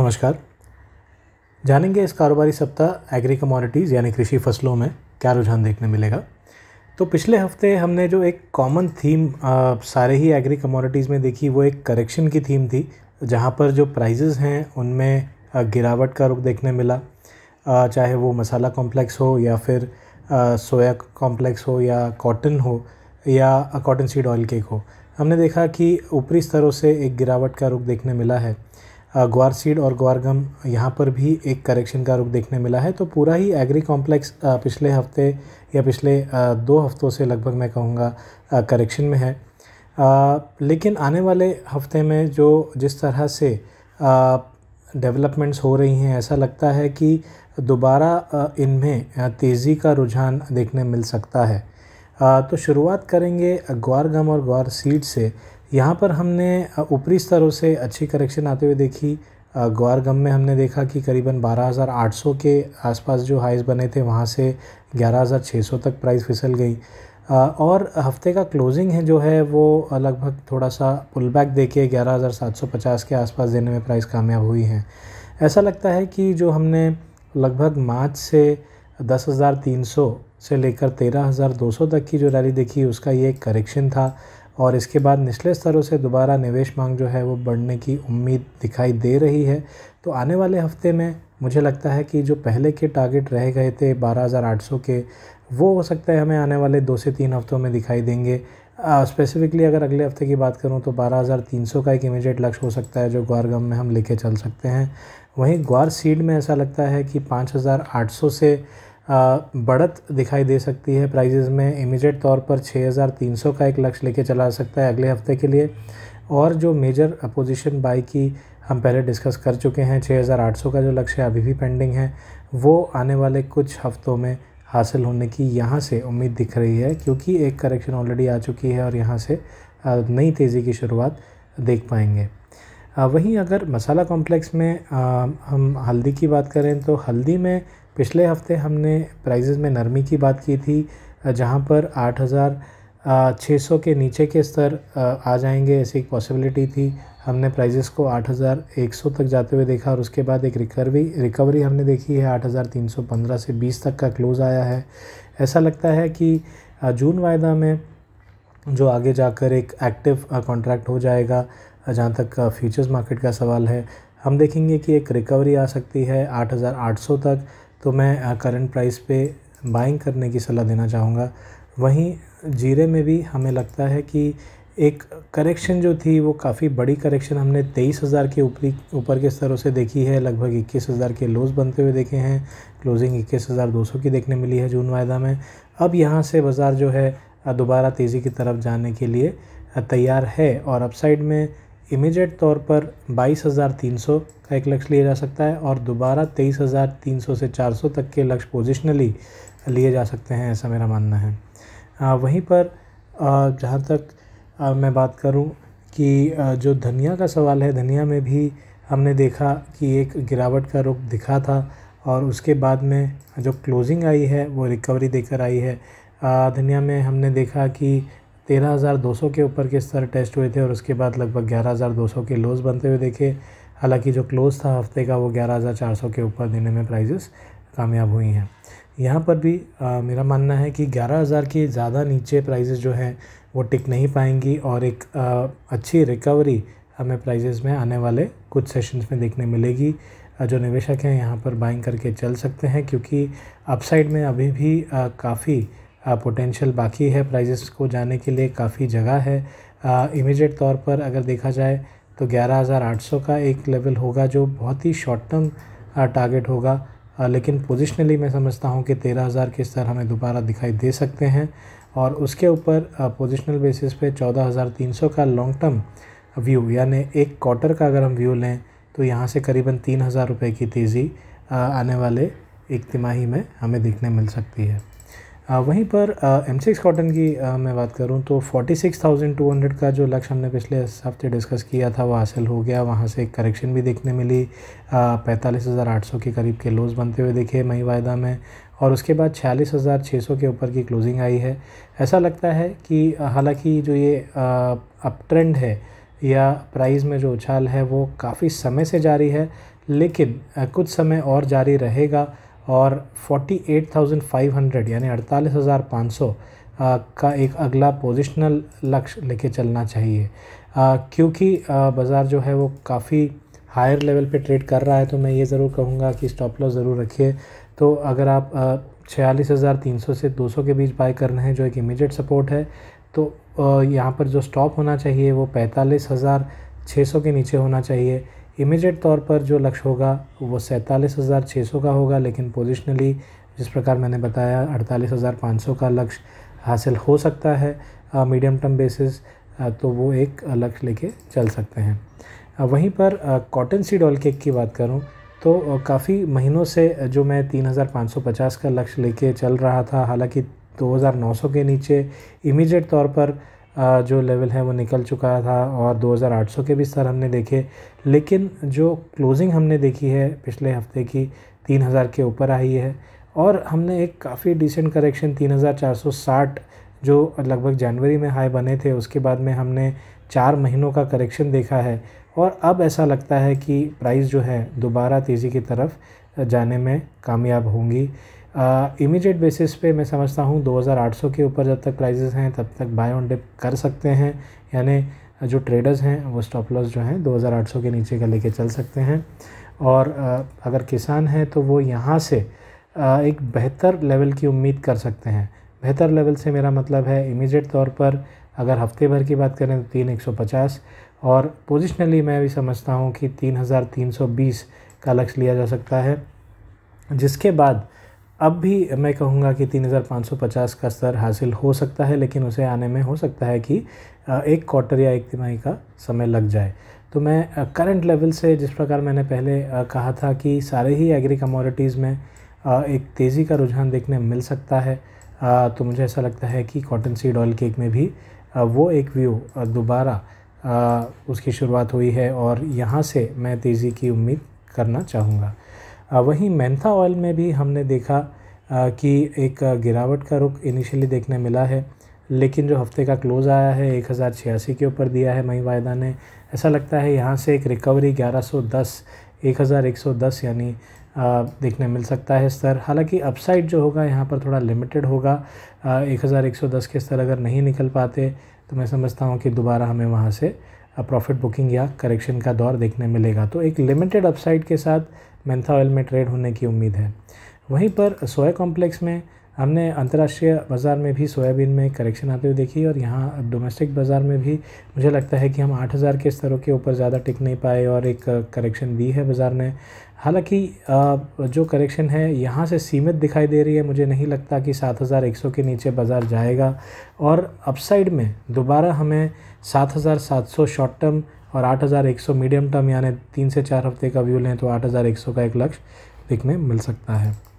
नमस्कार जानेंगे इस कारोबारी सप्ताह एग्री कमोडिटीज़ यानी कृषि फसलों में क्या रुझान देखने मिलेगा तो पिछले हफ्ते हमने जो एक कॉमन थीम आ, सारे ही एग्री कमोडिटीज़ में देखी वो एक करेक्शन की थीम थी जहाँ पर जो प्राइजेज़ हैं उनमें गिरावट का रुख देखने मिला आ, चाहे वो मसाला कॉम्प्लेक्स हो या फिर सोया कॉम्प्लेक्स हो या कॉटन हो या कॉटन सीड ऑयल केक हो हमने देखा कि ऊपरी स्तरों से एक गिरावट का रुख देखने मिला है ग्वार सीड और ग्वार गम यहाँ पर भी एक करेक्शन का रुख देखने मिला है तो पूरा ही एग्री कॉम्प्लेक्स पिछले हफ्ते या पिछले दो हफ्तों से लगभग मैं कहूँगा करेक्शन में है लेकिन आने वाले हफ्ते में जो जिस तरह से डेवलपमेंट्स हो रही हैं ऐसा लगता है कि दोबारा इनमें तेज़ी का रुझान देखने मिल सकता है तो शुरुआत करेंगे ग्वार गम और ग्वार सीड से यहाँ पर हमने ऊपरी स्तरों से अच्छी करेक्शन आते हुए देखी ग्वार गम में हमने देखा कि करीबन 12,800 के आसपास जो हाइज बने थे वहाँ से 11,600 तक प्राइस फिसल गई और हफ्ते का क्लोजिंग है जो है वो लगभग थोड़ा सा पुल बैक दे के ग्यारह के आसपास देने में प्राइस कामयाब हुई है ऐसा लगता है कि जो हमने लगभग मार्च से 10,300 से लेकर 13,200 तक की जो रैली देखी उसका ये एक करेक्शन था और इसके बाद निचले स्तरों से दोबारा निवेश मांग जो है वो बढ़ने की उम्मीद दिखाई दे रही है तो आने वाले हफ्ते में मुझे लगता है कि जो पहले के टारगेट रह गए थे 12,800 के वो हो सकता है हमें आने वाले दो से तीन हफ्तों में दिखाई देंगे स्पेसिफ़िकली अगर अगले हफ्ते की बात करूं तो 12,300 का एक इमीडिएट लक्ष्य हो सकता है जो ग्वार गम में हम लेके चल सकते हैं वहीं ग्वार सीड में ऐसा लगता है कि 5,800 से बढ़त दिखाई दे सकती है प्राइजेज़ में इमीजिएट तौर पर 6,300 का एक लक्ष्य लेके चला सकता है अगले हफ्ते के लिए और जो मेजर अपोजिशन बाई की हम पहले डिस्कस कर चुके हैं 6,800 का जो लक्ष्य अभी भी पेंडिंग है वो आने वाले कुछ हफ्तों में हासिल होने की यहाँ से उम्मीद दिख रही है क्योंकि एक करेक्शन ऑलरेडी आ चुकी है और यहाँ से नई तेज़ी की शुरुआत देख पाएंगे वहीं अगर मसाला कॉम्प्लेक्स में हम हल्दी की बात करें तो हल्दी में पिछले हफ्ते हमने प्राइजेज़ में नरमी की बात की थी जहाँ पर आठ हज़ार छः सौ के नीचे के स्तर आ जाएंगे ऐसी एक पॉसिबिलिटी थी हमने प्राइजेस को 8,100 तक जाते हुए देखा और उसके बाद एक रिकवरी रिकवरी हमने देखी है 8,315 से 20 तक का क्लोज़ आया है ऐसा लगता है कि जून वायदा में जो आगे जाकर एक एक्टिव कॉन्ट्रैक्ट हो जाएगा जहाँ तक फ्यूचर्स मार्केट का सवाल है हम देखेंगे कि एक रिकवरी आ सकती है 8,800 तक तो मैं करंट प्राइस पे बाइंग करने की सलाह देना चाहूँगा वहीं जीरे में भी हमें लगता है कि एक करेक्शन जो थी वो काफ़ी बड़ी करेक्शन हमने तेईस हज़ार के ऊपरी ऊपर के स्तरों से देखी है लगभग इक्कीस हज़ार के लोज बनते हुए देखे हैं क्लोजिंग इक्कीस हज़ार दो सौ की देखने मिली है जून वायदा में अब यहाँ से बाज़ार जो है दोबारा तेज़ी की तरफ जाने के लिए तैयार है और अपसाइड में इमीजिएट तौर पर बाईस हज़ार तीन सौ का एक लक्ष्य लिया जा सकता है और दोबारा तेईस हज़ार तीन सौ से चार सौ तक के लक्ष्य पोजिशनली लिए जा सकते हैं ऐसा मेरा मानना है आ, वहीं पर जहाँ तक आ, मैं बात करूँ कि जो धनिया का सवाल है धनिया में भी हमने देखा कि एक गिरावट का रुख दिखा था और उसके बाद में जो क्लोजिंग आई है वो रिकवरी देकर आई है धनिया में हमने देखा कि 13,200 के ऊपर के स्तर टेस्ट हुए थे और उसके बाद लगभग 11,200 के लोज़ बनते हुए देखे हालांकि जो क्लोज़ था हफ्ते का वो 11,400 के ऊपर देने में प्राइजेस कामयाब हुई हैं यहाँ पर भी आ, मेरा मानना है कि 11,000 के ज़्यादा नीचे प्राइजेस जो हैं वो टिक नहीं पाएंगी और एक आ, अच्छी रिकवरी हमें प्राइजेस में आने वाले कुछ सेशंस में देखने मिलेगी जो निवेशक हैं यहाँ पर बाइंग करके चल सकते हैं क्योंकि अपसाइड में अभी भी काफ़ी पोटेंशियल बाकी है प्राइजेस को जाने के लिए काफ़ी जगह है इमीडिएट तौर पर अगर देखा जाए तो 11,800 का एक लेवल होगा जो बहुत ही शॉर्ट टर्म टारगेट होगा लेकिन पोजिशनली मैं समझता हूँ कि 13,000 के स्तर हमें दोबारा दिखाई दे सकते हैं और उसके ऊपर पोजिशनल बेसिस पे 14,300 का लॉन्ग टर्म व्यू यानी एक क्वार्टर का अगर हम व्यू लें तो यहाँ से करीबन तीन हज़ार रुपये की तेज़ी आने वाले एक तिमाही में हमें देखने मिल सकती है वहीं पर एम सिक्स कॉटन की आ, मैं बात करूं तो 46,200 का जो लक्ष्य हमने पिछले हफ्ते डिस्कस किया था वो हासिल हो गया वहां से एक करेक्शन भी देखने मिली पैंतालीस हज़ार आठ सौ के करीब के लोज बनते हुए देखे मई वायदा में और उसके बाद छियालीस हज़ार छः सौ के ऊपर की क्लोजिंग आई है ऐसा लगता है कि हालांकि जो ये अप ट्रेंड है या प्राइस में जो उछाल है वो काफ़ी समय से जारी है लेकिन कुछ समय और जारी रहेगा और 48,500 यानी 48,500 का एक अगला पोजिशनल लक्ष्य लेके चलना चाहिए क्योंकि बाज़ार जो है वो काफ़ी हायर लेवल पे ट्रेड कर रहा है तो मैं ये ज़रूर कहूँगा कि स्टॉप लॉस ज़रूर रखिए तो अगर आप छियालीस हज़ार तीन सौ से दो सौ के बीच बाय करना है जो एक इमीडिएट सपोर्ट है तो यहाँ पर जो स्टॉप होना चाहिए वो पैंतालीस हज़ार छः सौ के नीचे होना चाहिए इमीडिएट तौर पर जो लक्ष्य होगा वो सैंतालीस हज़ार छः सौ का होगा लेकिन पोजिशनली जिस प्रकार मैंने बताया अड़तालीस हज़ार पाँच सौ का लक्ष्य हासिल हो सकता है मीडियम टर्म बेसिस तो वो एक लक्ष्य लेके चल सकते हैं वहीं पर कॉटन सीड ऑल केक की बात करूं तो काफ़ी महीनों से जो मैं 3550 का लक्ष्य लेके चल रहा था हालांकि 2900 के नीचे इमीडिएट तौर पर जो लेवल है वो निकल चुका था और 2800 के भी स्तर हमने देखे लेकिन जो क्लोजिंग हमने देखी है पिछले हफ्ते की 3000 के ऊपर आई है और हमने एक काफ़ी डिसेंट करेक्शन 3460 जो लगभग जनवरी में हाई बने थे उसके बाद में हमने चार महीनों का करेक्शन देखा है और अब ऐसा लगता है कि प्राइस जो है दोबारा तेज़ी की तरफ जाने में कामयाब होंगी इमीडिएट बेसिस पे मैं समझता हूँ 2800 के ऊपर जब तक प्राइजेस हैं तब तक बाय ऑन डिप कर सकते हैं यानी जो ट्रेडर्स हैं वो स्टॉप लॉस जो हैं 2800 के नीचे का लेके चल सकते हैं और uh, अगर किसान हैं तो वो यहाँ से uh, एक बेहतर लेवल की उम्मीद कर सकते हैं बेहतर लेवल से मेरा मतलब है इमीडिएट तौर पर अगर हफ्ते भर की बात करें तो तीन एक सौ पचास और पोजिशनली मैं भी समझता हूँ कि तीन हज़ार तीन सौ बीस का लक्ष्य लिया जा सकता है जिसके बाद अब भी मैं कहूँगा कि 3550 का स्तर हासिल हो सकता है लेकिन उसे आने में हो सकता है कि एक क्वार्टर या एक तिमाही का समय लग जाए तो मैं करंट लेवल से जिस प्रकार मैंने पहले कहा था कि सारे ही एग्री कमोडिटीज़ में एक तेज़ी का रुझान देखने मिल सकता है तो मुझे ऐसा लगता है कि कॉटन सीड ऑयल केक में भी वो एक व्यू दोबारा उसकी शुरुआत हुई है और यहाँ से मैं तेज़ी की उम्मीद करना चाहूँगा वहीं मेंथा ऑयल में भी हमने देखा कि एक गिरावट का रुख इनिशियली देखने मिला है लेकिन जो हफ्ते का क्लोज़ आया है एक हज़ार छियासी के ऊपर दिया है मई वायदा ने ऐसा लगता है यहाँ से एक रिकवरी 1110 1110 यानी देखने मिल सकता है स्तर हालांकि अपसाइड जो होगा यहाँ पर थोड़ा लिमिटेड होगा आ, 1110 के स्तर अगर नहीं निकल पाते तो मैं समझता हूँ कि दोबारा हमें वहाँ से प्रॉफिट बुकिंग या करेक्शन का दौर देखने मिलेगा तो एक लिमिटेड अपसाइड के साथ मेंथा ऑयल में ट्रेड होने की उम्मीद है वहीं पर सोया कॉम्प्लेक्स में हमने अंतर्राष्ट्रीय बाज़ार में भी सोयाबीन में करेक्शन आते हुए देखी और यहाँ डोमेस्टिक बाज़ार में भी मुझे लगता है कि हम 8000 के स्तरों के ऊपर ज़्यादा टिक नहीं पाए और एक करेक्शन दी है बाज़ार ने हालांकि जो करेक्शन है यहाँ से सीमित दिखाई दे रही है मुझे नहीं लगता कि 7100 के नीचे बाज़ार जाएगा और अपसाइड में दोबारा हमें 7700 शॉर्ट टर्म और 8100 मीडियम टर्म यानी तीन से चार हफ्ते का व्यू लें तो 8100 का एक लक्ष्य देखने मिल सकता है